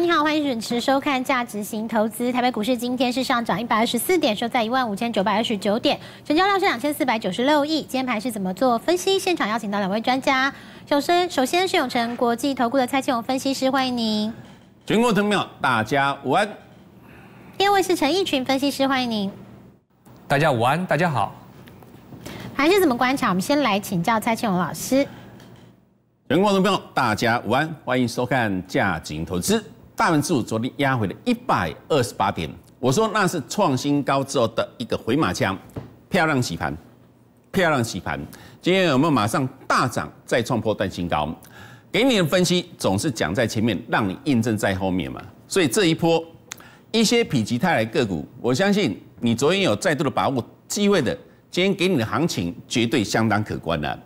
你好，欢迎准时收看价值型投资。台北股市今天是上涨一百二十四点，收在一万五千九百二十九点，成交量是两千四百九十六亿。今天盘是怎么做分析？现场邀请到两位专家，首先首先是永成国际投顾的蔡庆荣分析师，欢迎您。全国朋友大家午安。第二位是陈义群分析师，欢迎您。大家午安，大家好。还是怎么观察？我们先来请教蔡庆荣老师。全国朋友，大家午安，欢迎收看价值型投资。大盘指数昨天压回了一百二十八点，我说那是创新高之后的一个回马枪，漂亮洗盘，漂亮洗盘。今天有没有马上大涨，再创破段新高。给你的分析总是讲在前面，让你印证在后面嘛。所以这一波一些否极泰来个股，我相信你昨天有再度的把握机会的，今天给你的行情绝对相当可观的。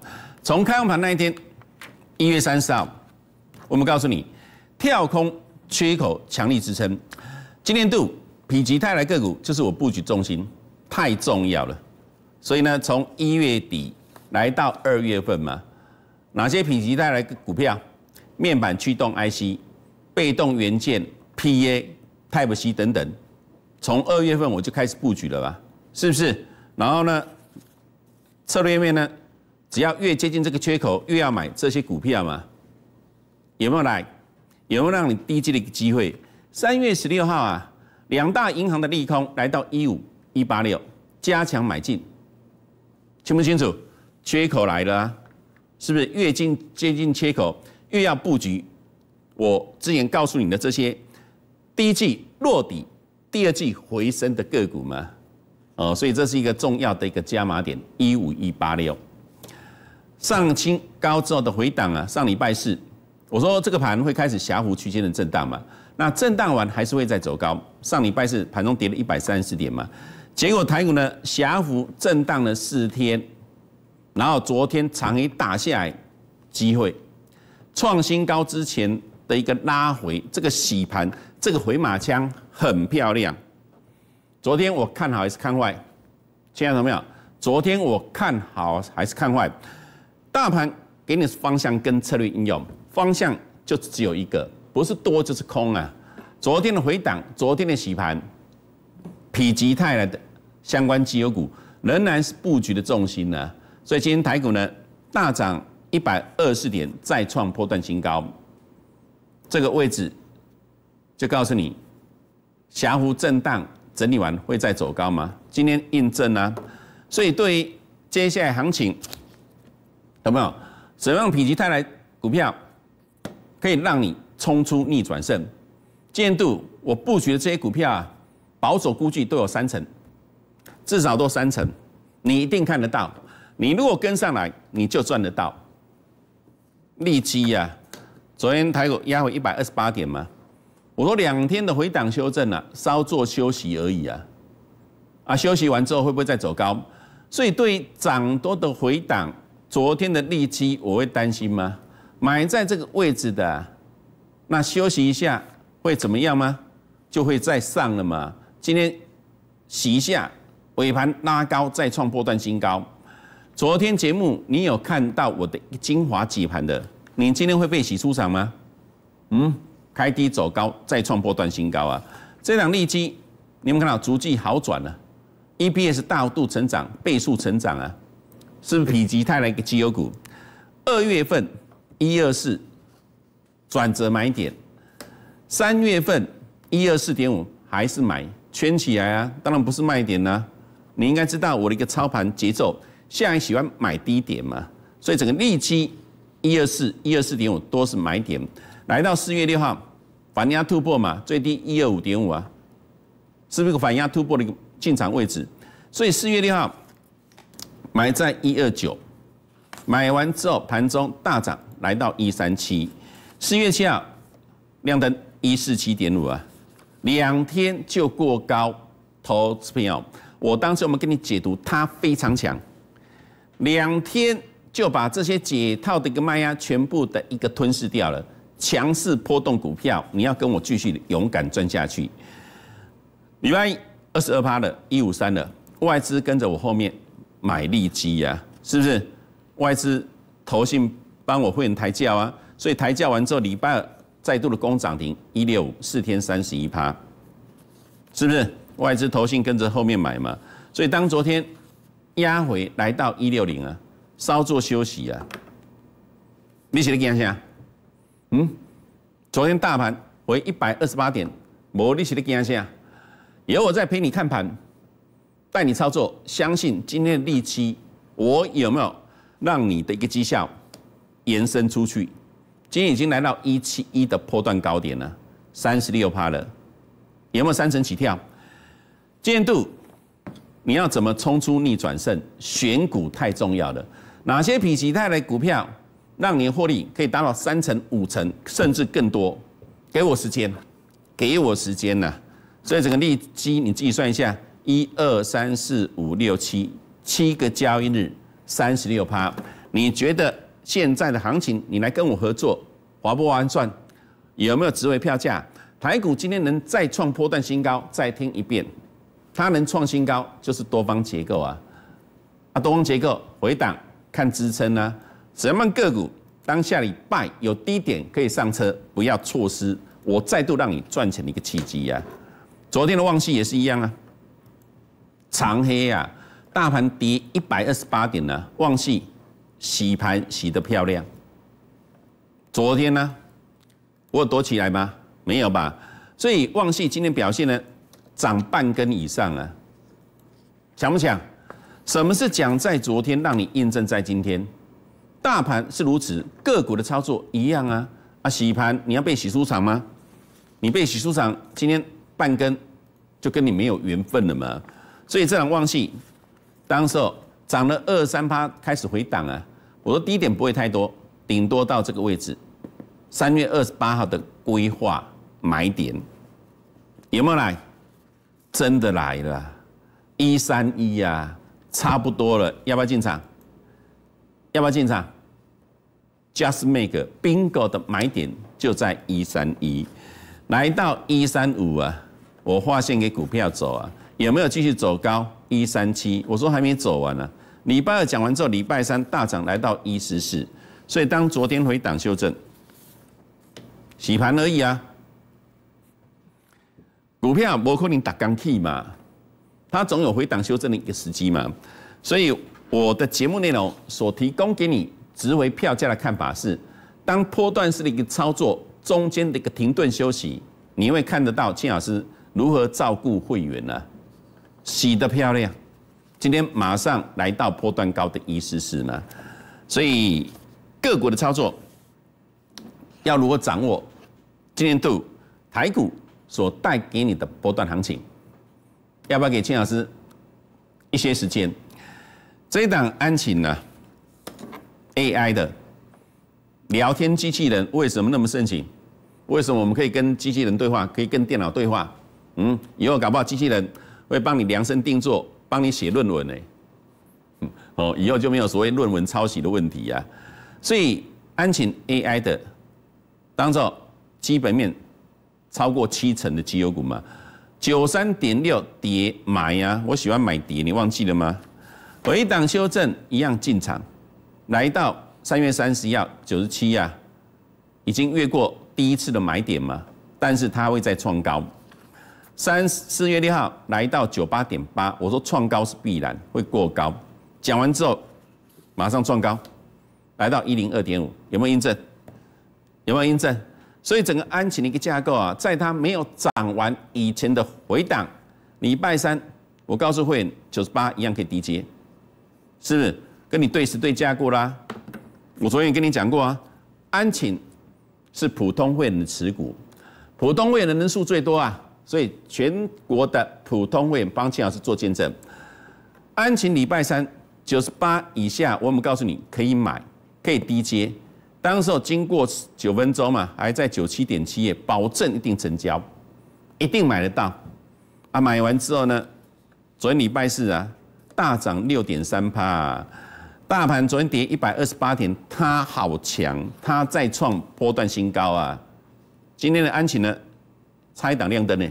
从开盘那一天，一月三十号，我们告诉你跳空。缺口强力支撑，今年度品级带来个股就是我布局重心，太重要了。所以呢，从一月底来到二月份嘛，哪些品级带来股票？面板驱动 IC、被动元件、PA、Type C 等等。从二月份我就开始布局了吧，是不是？然后呢，策略面呢，只要越接近这个缺口，越要买这些股票嘛，有没有来？有没有让你低级的一个机会？三月十六号啊，两大银行的利空来到一五一八六，加强买进，清不清楚？缺口来了啊，是不是越近接近缺口越要布局？我之前告诉你的这些低季落底、第二季回升的个股吗？哦，所以这是一个重要的一个加码点，一五一八六，上清高之后的回档啊，上礼拜四。我说这个盘会开始狭幅区间的震荡嘛？那震荡完还是会再走高。上礼拜是盘中跌了一百三十点嘛？结果台股呢狭幅震荡了四天，然后昨天长一打下来机会，创新高之前的一个拉回，这个洗盘，这个回马枪很漂亮。昨天我看好还是看坏？听到没有？昨天我看好还是看坏？大盘给你方向跟策略应用。方向就只有一个，不是多就是空啊！昨天的回档，昨天的洗盘，否极泰来的相关绩油股仍然是布局的重心呢。所以今天台股呢大涨一百二十点，再创破断新高。这个位置就告诉你，小幅震荡整理完会再走高吗？今天印证啊！所以对于接下来行情，有没有？怎样否极泰来股票？可以让你冲出逆转胜，进度我布局的这些股票啊，保守估计都有三成，至少都三成，你一定看得到。你如果跟上来，你就赚得到。利基呀，昨天台股压回一百二十八点吗？我说两天的回档修正啊，稍作休息而已啊，啊，休息完之后会不会再走高？所以对涨多的回档，昨天的利基我会担心吗？埋在这个位置的，那休息一下会怎么样吗？就会再上了吗？今天洗一下，尾盘拉高再创波段新高。昨天节目你有看到我的精华几盘的，你今天会被洗出场吗？嗯，开低走高再创波段新高啊！这两利基你们看到，逐季好转了，EPS 大度成长，倍数成长啊，是否极泰来一个绩优股。二月份。一二四转折买点，三月份一二四点五还是买圈起来啊，当然不是卖点呢。你应该知道我的一个操盘节奏，现在喜欢买低点嘛，所以整个利基一二四一二四点五都是买点。来到四月六号反压突破嘛，最低一二五点五啊，是不是个反压突破的一个进场位置？所以四月六号买在一二九，买完之后盘中大涨。来到一三七，四月七号亮灯一四七点五啊，两天就过高，投资朋友，我当时我们跟你解读，它非常强，两天就把这些解套的一个卖压全部的一个吞噬掉了，强势波动股票，你要跟我继续勇敢赚下去。礼拜二十二趴的，一五三的外资跟着我后面买利基呀，是不是？外资投信。帮我会人抬价啊！所以抬价完之后，礼拜二再度的攻涨停，一六五四天三十一趴，是不是？外资投信跟着后面买嘛。所以当昨天压回来到一六零啊，稍作休息啊。你息的均线啊，嗯，昨天大盘为一百二十八点，我你息的均线啊，有我在陪你看盘，带你操作，相信今天的利息，我有没有让你的一个绩效？延伸出去，今天已经来到一七一的波段高点了，三十六趴了，有没有三成起跳？剑度，你要怎么冲出逆转胜？选股太重要了，哪些品其他的股票让你获利可以达到三成、五成，甚至更多？给我时间，给我时间呐！所以整个利基你计算一下，一二三四五六七，七个交易日三十六趴，你觉得？现在的行情，你来跟我合作，划不划算？有没有职位票价？台股今天能再创波段新高，再听一遍，它能创新高就是多方结构啊！啊，多方结构回档看支撑啊！什么个股当下礼拜有低点可以上车，不要错失我再度让你赚钱的一个契机呀！昨天的旺季也是一样啊，长黑啊，大盘跌一百二十八点呢，旺季洗盘洗得漂亮。昨天呢，我有躲起来吗？没有吧。所以旺系今天表现呢，涨半根以上啊。想不想？什么是讲在昨天让你印证，在今天，大盘是如此，个股的操作一样啊。啊，洗盘你要被洗出场吗？你被洗出场，今天半根，就跟你没有缘分了嘛。所以这场旺系，当时候涨了二三八，开始回档啊。我说低点不会太多，顶多到这个位置。三月二十八号的规划买点有没有来？真的来了，一三一啊，差不多了，要不要进场？要不要进场？Just make bingo 的买点就在一三一，来到一三五啊，我划线给股票走啊，有没有继续走高？一三七，我说还没走完呢。礼拜二讲完之后，礼拜三大涨来到一十四，所以当昨天回档修正、洗盘而已啊。股票不可能打刚 K 嘛，它总有回档修正的一个时机嘛。所以我的节目内容所提供给你值回票价的看法是，当波段式的一个操作中间的一个停顿休息，你会看得到庆老师如何照顾会员呢？洗得漂亮。今天马上来到波段高的意思是呢，所以各股的操作要如何掌握？今年度台股所带给你的波段行情，要不要给青老师一些时间？这一档安晴呢？AI 的聊天机器人为什么那么盛行？为什么我们可以跟机器人对话，可以跟电脑对话？嗯，以后搞不好机器人会帮你量身定做。帮你写论文呢。哦，以后就没有所谓论文抄袭的问题呀。所以安晴 AI 的，当做基本面超过七成的绩优股嘛，九三点六跌买呀，我喜欢买跌，你忘记了吗？回档修正一样进场，来到三月三十要九十七呀，已经越过第一次的买点嘛，但是它会再创高。三四月六号来到九八点八，我说创高是必然会过高。讲完之后，马上创高，来到一零二点五，有没有印证？有没有印证？所以整个安晴的一个架构啊，在它没有涨完以前的回档，礼拜三我告诉会员九十八一样可以低接，是不是？跟你对时对价过啦。我昨天也跟你讲过啊，安晴是普通会员的持股，普通会员人数最多啊。所以全国的普通会员帮庆老师做见证，安晴礼拜三九十八以下，我们告诉你可以买，可以低接。当时候经过九分钟嘛，还在九七点七，页，保证一定成交，一定买得到。啊，买完之后呢，昨天礼拜四啊，大涨六点三趴，大盘昨天跌一百二十八点，它好强，它再创波段新高啊。今天的安晴呢？差一档亮灯呢，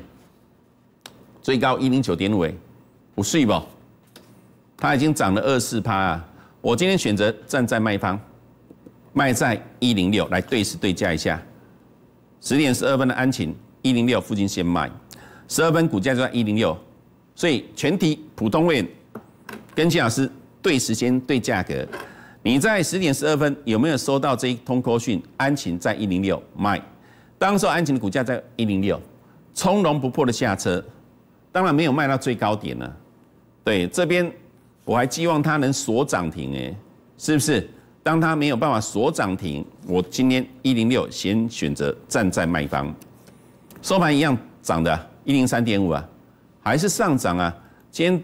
最高一零九点五，不睡吧？它已经涨了二四趴啊！我今天选择站在卖方，卖在一零六，来对时对价一下。十点十二分的安晴一零六附近先卖，十二分股价就在一零六，所以全体普通会员跟金老师对时间对价格，你在十点十二分有没有收到这一通 call 讯？安晴在一零六卖，当时安晴的股价在一零六。从容不迫的下车，当然没有卖到最高点了。对这边，我还希望它能锁涨停，哎，是不是？当它没有办法锁涨停，我今天一零六先选择站在卖方。收盘一样涨的，一零三点五啊，还是上涨啊。今天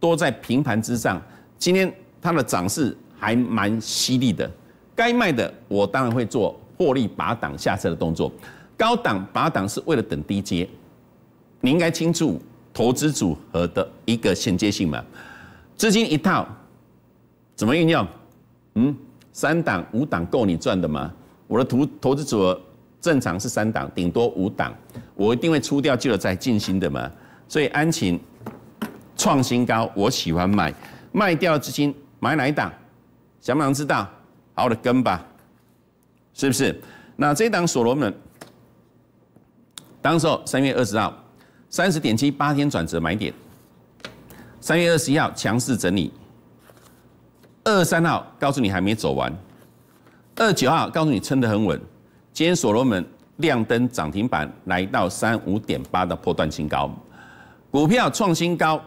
多在平盘之上，今天它的涨势还蛮犀利的。该卖的，我当然会做获利拔档下车的动作。高档拔档是为了等低阶，你应该清楚投资组合的一个衔接性嘛？资金一套怎么运用？嗯，三档五档够你赚的吗？我的投投资组合正常是三档，顶多五档，我一定会出掉旧的，再进新的嘛。所以安晴创新高，我喜欢买，卖掉资金买哪一档？想不想知道？好，的跟吧，是不是？那这档所罗门。当时候三月二十号三十点七八天转折买点，三月二十一号强势整理，二三号告诉你还没走完，二九号告诉你撑得很稳。今天所罗门亮灯涨停板来到三五点八的破断新高，股票创新高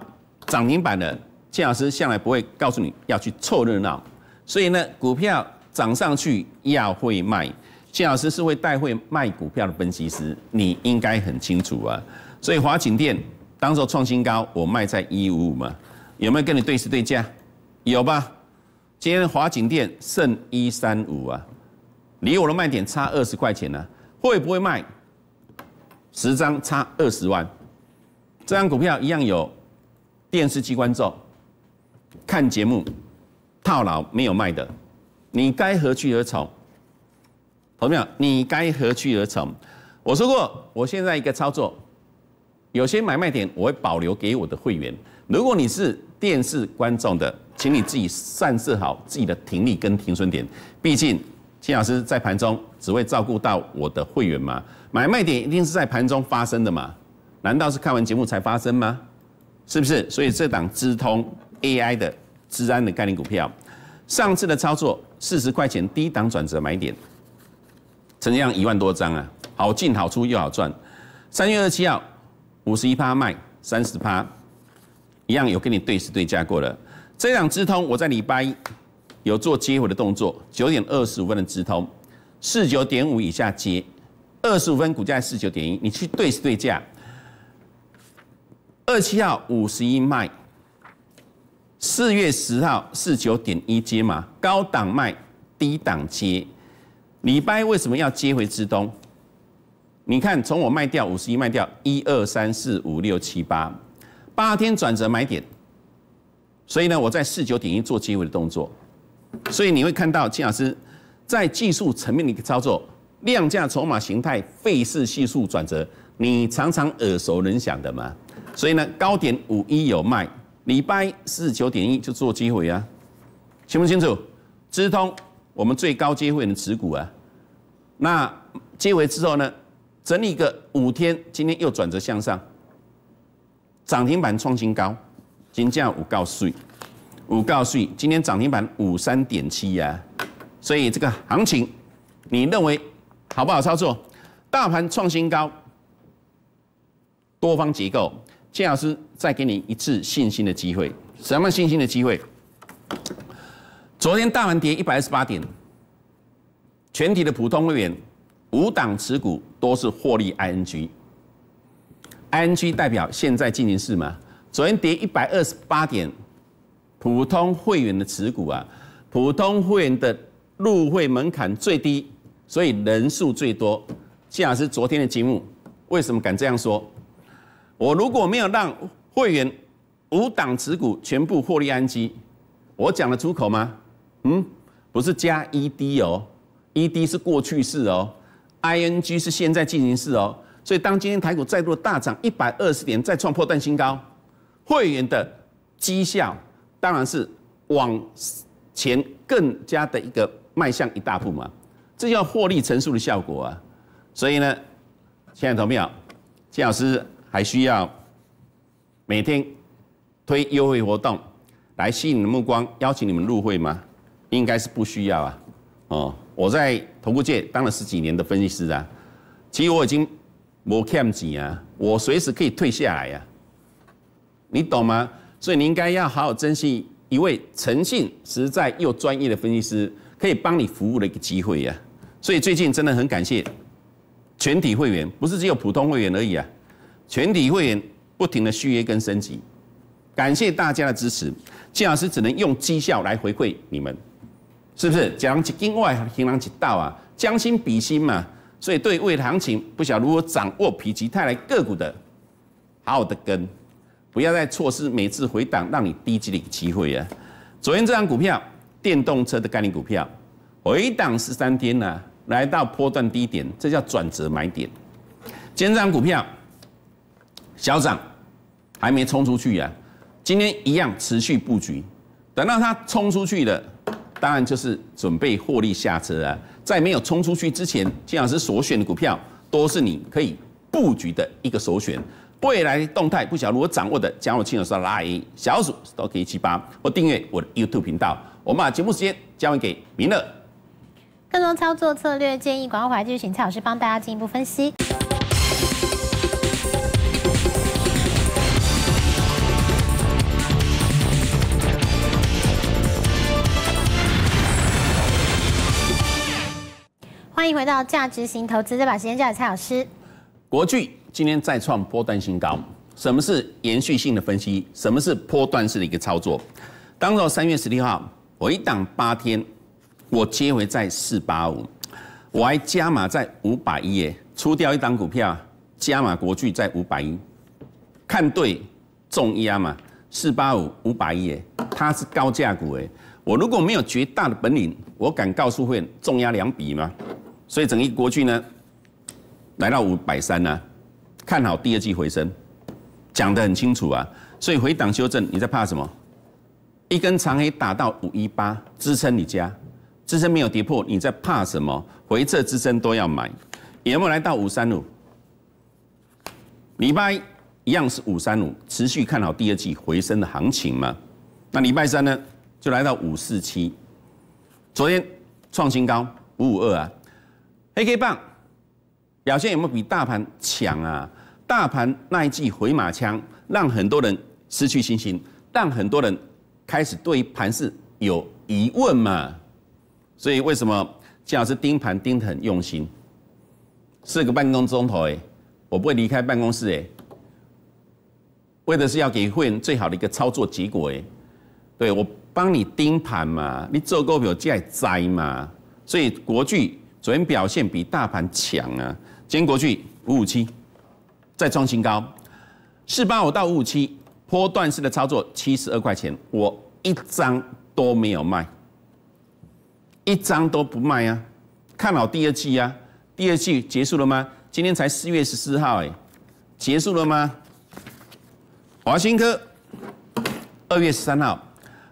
涨停板的，钱老师向来不会告诉你要去凑热闹，所以呢，股票涨上去要会卖。谢老师是会带会卖股票的分析师，你应该很清楚啊。所以华景电当时创新高，我卖在一五五嘛，有没有跟你对时对价？有吧？今天华景电剩一三五啊，离我的卖点差二十块钱呢，会不会卖？十张差二十万，这张股票一样有电视机观众看节目套牢没有卖的，你该何去何从？朋友，你该何去何从？我说过，我现在一个操作，有些买卖点我会保留给我的会员。如果你是电视观众的，请你自己设好自己的停利跟停损点。毕竟，金老师在盘中只会照顾到我的会员嘛。买卖点一定是在盘中发生的嘛？难道是看完节目才发生吗？是不是？所以这档智通 AI 的治安的概念股票，上次的操作四十块钱低档转折买点。成交量一万多张啊，好进好出又好赚。三月二七号五十一趴卖三十趴，一样有跟你对时对价过了。这两直通我在礼拜一有做接回的动作，九点二十五分的直通四九点五以下接，二十五分股价四九点一，你去对时对价。二七号五十一卖，四月十号四九点一接嘛，高档卖低档接。礼拜为什么要接回资通？你看，从我卖掉五十一卖掉一二三四五六七八，八天转折买点，所以呢，我在四九点一做接回的动作。所以你会看到金老师在技术层面的一个操作，量价筹码形态费氏系数转折，你常常耳熟能详的嘛。所以呢，高点五一有卖，礼拜四九点一就做机会啊，清不清楚？资通我们最高机会能持股啊。那结尾之后呢？整理个五天，今天又转折向上，涨停板创新高，金价五告税，五告税，今天涨停板五三点七呀。所以这个行情，你认为好不好操作？大盘创新高，多方结构，谢老师再给你一次信心的机会。什么信心的机会？昨天大盘跌一百二十八点。全体的普通会员，五档持股都是获利 ING，ING 代表现在进行式吗？昨天跌一百二十八点，普通会员的持股啊，普通会员的入会门槛最低，所以人数最多。谢老师昨天的节目，为什么敢这样说？我如果没有让会员五档持股全部获利安基，我讲的出口吗？嗯，不是加 ED 哦。E D 是过去式哦，I N G 是现在进行式哦，所以当今天台股再度大涨一百二十点，再创破断新高，会员的绩效当然是往前更加的一个迈向一大步嘛，这叫获利乘数的效果啊。所以呢，亲爱的朋友，谢老师还需要每天推优惠活动来吸引你的目光，邀请你们入会吗？应该是不需要啊。哦。我在投顾界当了十几年的分析师啊，其实我已经没欠力啊，我随时可以退下来啊，你懂吗？所以你应该要好好珍惜一位诚信、实在又专业的分析师可以帮你服务的一个机会呀。所以最近真的很感谢全体会员，不是只有普通会员而已啊，全体会员不停的续约跟升级，感谢大家的支持，纪老师只能用绩效来回馈你们。是不是讲一经外行人吉道啊？将心比心嘛，所以对未来行情不晓如何掌握，否极泰来个股的，好好的跟，不要再错失每次回档让你低级的一机会啊！昨天这张股票，电动车的概念股票，回档十三天呢，来到波段低点，这叫转折买点。今天这张股票小涨，还没冲出去呀，今天一样持续布局，等到它冲出去了。当然就是准备获利下车啊，在没有冲出去之前，金老师所选的股票都是你可以布局的一个首选。未来动态不晓得如何掌握的，加入蔡老师的小数 stock 一七八或订阅我的 YouTube 频道。我们把节目时间交还给明乐。更多操作策略建议，广告怀来请蔡老师帮大家进一步分析。欢迎回到价值型投资，再把时间交给蔡老师。国巨今天再创波段新高。什么是延续性的分析？什么是波段式的一个操作？当到三月十六号，我一档八天，我接回在四八五，我还加码在五百一耶，出掉一档股票，加码国巨在五百一，看对重压嘛，四八五五百一耶，它是高价股诶。我如果没有绝大的本领，我敢告诉会重压两笔吗？所以整一国具呢，来到五百三呢，看好第二季回升，讲的很清楚啊。所以回档修正，你在怕什么？一根长黑打到五一八支撑，你家，支撑没有跌破，你在怕什么？回撤支撑都要买。有没有来到五三五？礼拜一样是五三五，持续看好第二季回升的行情吗？那礼拜三呢，就来到五四七，昨天创新高五五二啊。A K 棒表现有没有比大盘强啊？大盘那一记回马枪，让很多人失去信心，让很多人开始对盘市有疑问嘛？所以为什么谢老师盯盘盯的很用心？四个半钟头诶，我不会离开办公室诶，为的是要给会员最好的一个操作结果诶。对我帮你盯盘嘛，你做股票就来摘嘛，所以国巨。昨天表现比大盘强啊！坚果去五五七再创新高，四八五到五五七，波段式的操作，七十二块钱我一张都没有卖，一张都不卖啊！看好第二季啊！第二季结束了吗？今天才四月十四号哎，结束了吗？华新科二月十三号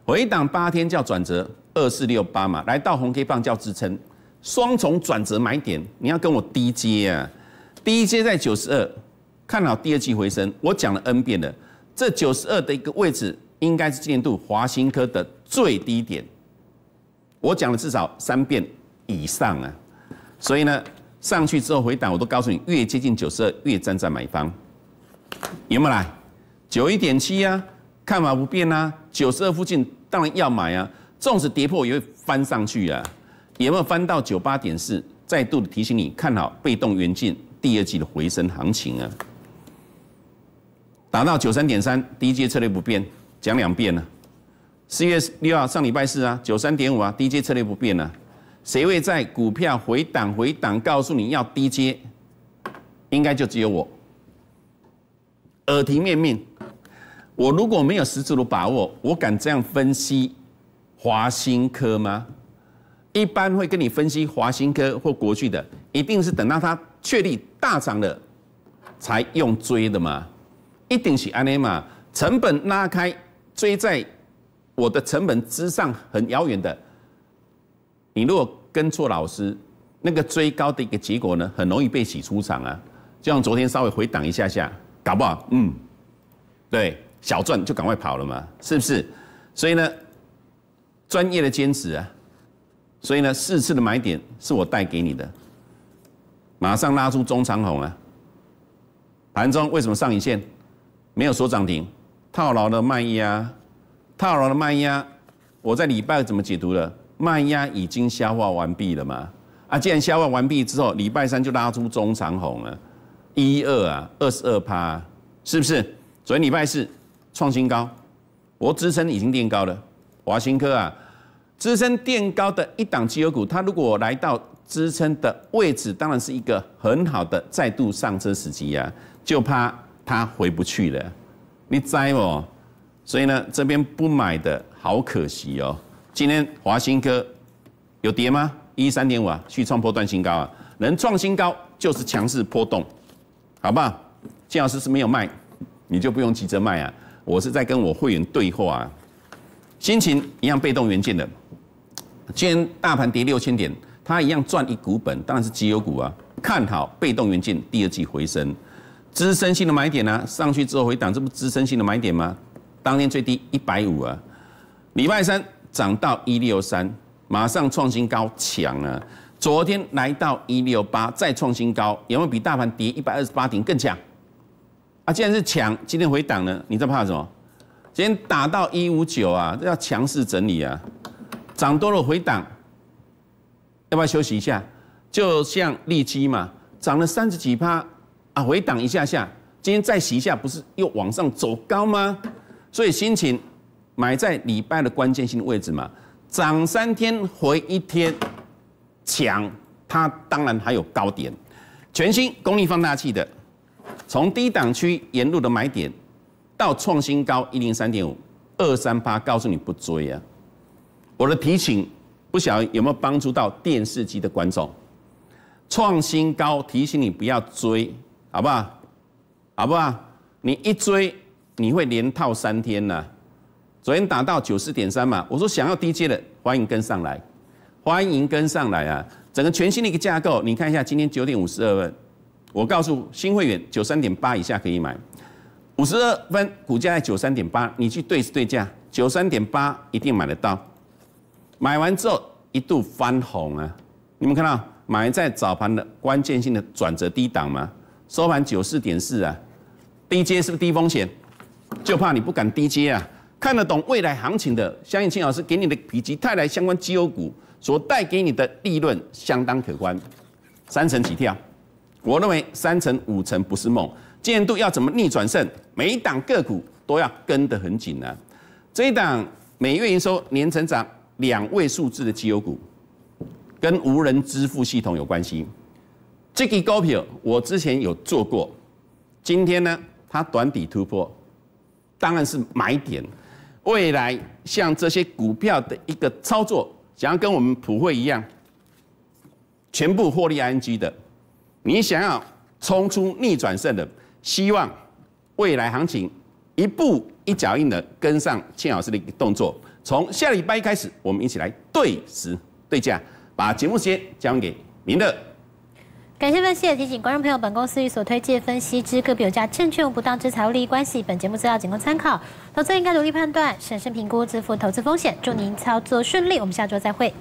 回档八天叫转折，二四六八嘛，来到红 K 棒叫支撑。双重转折买点，你要跟我低阶啊？低阶在九十二，看好第二季回升。我讲了 N 遍了，这九十二的一个位置应该是今年度华新科的最低点。我讲了至少三遍以上啊，所以呢，上去之后回档我都告诉你，越接近九十二越站在买方。有没有来？九一点七啊，看法不变啊。九十二附近当然要买啊，纵使跌破也会翻上去啊。有没有翻到九八点四？再度的提醒你看好被动元件第二季的回升行情啊！达到九三点三低 J 策略不变，讲两遍了。四月六号上礼拜四啊，九三点五啊低 J 策略不变啊。谁会在股票回档回档告诉你要低 J？应该就只有我。耳提面命，我如果没有十足的把握，我敢这样分析华兴科吗？一般会跟你分析华新科或国巨的，一定是等到它确立大涨了才用追的嘛。一定是安尼嘛，成本拉开，追在我的成本之上很遥远的。你如果跟错老师，那个追高的一个结果呢，很容易被洗出场啊。就像昨天稍微回档一下下，搞不好，嗯，对，小赚就赶快跑了嘛，是不是？所以呢，专业的坚持啊。所以呢，四次的买点是我带给你的，马上拉出中长红啊。盘中为什么上影线没有说涨停？套牢的卖压，套牢的卖压，我在礼拜二怎么解读了？卖压已经消化完毕了吗？啊，既然消化完毕之后，礼拜三就拉出中长红了，一二啊，二十二趴，是不是？昨天礼拜四创新高，我支撑已经垫高了，华兴科啊。支撑垫高的一档绩优股，它如果来到支撑的位置，当然是一个很好的再度上升时机呀。就怕它回不去了，你栽哦。所以呢，这边不买的好可惜哦。今天华新科有跌吗？一三点五啊，续创破段新高啊，能创新高就是强势波动，好不好？金老师是没有卖，你就不用急着卖啊。我是在跟我会员对话啊，心情一样被动元件的。今天大盘跌六千点，他一样赚一股本，当然是绩优股啊。看好被动元件第二季回升，支撑性的买点呢？上去之后回档，这不支撑性的买点吗？当天最低一百五啊，礼拜三涨到一六三，马上创新高强啊！昨天来到一六八，再创新高，有没有比大盘跌一百二十八点更强？啊，既然是强，今天回档呢？你在怕什么？今天打到一五九啊，这要强势整理啊。涨多了回档，要不要休息一下？就像利基嘛，涨了三十几趴，啊，回档一下下，今天再洗一下，不是又往上走高吗？所以心情买在礼拜的关键性的位置嘛，涨三天回一天，抢它当然还有高点。全新功率放大器的，从低档区沿路的买点，到创新高一零三点五二三八，告诉你不追啊。我的提醒，不晓得有没有帮助到电视机的观众。创新高，提醒你不要追，好不好？好不好？你一追，你会连套三天呐。昨天打到九十点三嘛，我说想要低阶的，欢迎跟上来，欢迎跟上来啊！整个全新的一个架构，你看一下，今天九点五十二分，我告诉新会员，九三点八以下可以买。五十二分股价在九三点八，你去对对价，九三点八一定买得到。买完之后一度翻红啊！你们看到买在早盘的关键性的转折低档吗？收盘九四点四啊低 J 是不是低风险？就怕你不敢低 J 啊！看得懂未来行情的，相信青老师给你的以及泰来相关绩优股所带给你的利润相当可观，三成起跳。我认为三成五成不是梦。建度要怎么逆转胜？每一档个股都要跟得很紧啊！这一档每月营收年成长。两位数字的绩优股，跟无人支付系统有关系。这个股票我之前有做过，今天呢它短底突破，当然是买点。未来像这些股票的一个操作，想要跟我们普惠一样，全部获利安基的。你想要冲出逆转胜的希望，未来行情一步一脚印的跟上庆老师的动作。从下礼拜一开始，我们一起来对时对价，把节目时间交给明乐。感谢分析的提醒，观众朋友，本公司与所推荐分析之个别有价证券有不当之财务利益关系，本节目资料仅供参考，投资应该独立判断，审慎评估，自负投资风险。祝您操作顺利，我们下周再会。